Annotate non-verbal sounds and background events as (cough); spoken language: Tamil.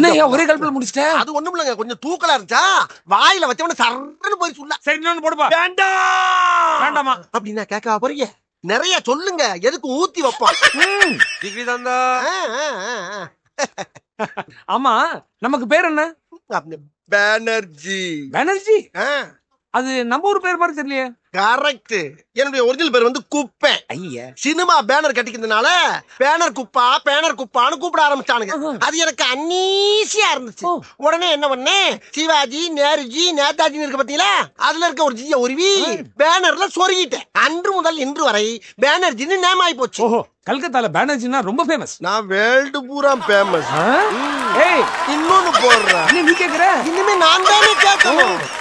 இன்னும் ஒரே கல்பல முடிச்சிட்டேன் அது ஒண்ணும் இல்லைங்க கொஞ்சம் தூக்கலா இருந்துச்சா வாயில வச்சவன சரன்னு போய் சொல்ல சரி இன்னொன்னு போடுப்பா வேண்டாம் வேண்டாமா அப்படின்னா கேட்க போறீங்க நிறைய சொல்லுங்க எதுக்கு ஊத்தி வைப்போம் டிகிரி தந்தா (laughs) ஆமா நமக்கு பேர் என்ன பேனர்ஜி பேனர்ஜி அது நம்ம ஒரு பேர் மாதிரி தெரியலையே கரெக்ட் என்னுடைய ஒரிஜினல் பேர் வந்து குப் ஐயா சினிமா பேனர் கட்டிக்கிறதுனால பேனர் குப்பா பேனர் குப்பான்னு கூப்பிட ஆரம்பிச்சானுங்க அது எனக்கு அன்னீசியா இருந்துச்சு உடனே என்ன பண்ணேன் சிவாஜி நேருஜி நேதாஜி இருக்க பார்த்தீங்களா அதுல இருக்க ஒரு ஜிய உருவி பேனர்ல சொருகிட்டேன் அன்று முதல் இன்று வரை பேனர்ஜின்னு நேம் ஆகி போச்சு கல்கத்தால பேனர்ஜினா ரொம்ப ஃபேமஸ் நான் வேர்ல்டு பூரா ஃபேமஸ் ஏய் இன்னொன்னு போடுறேன் நீ கேக்குற இனிமே நான் தானே கேட்கணும்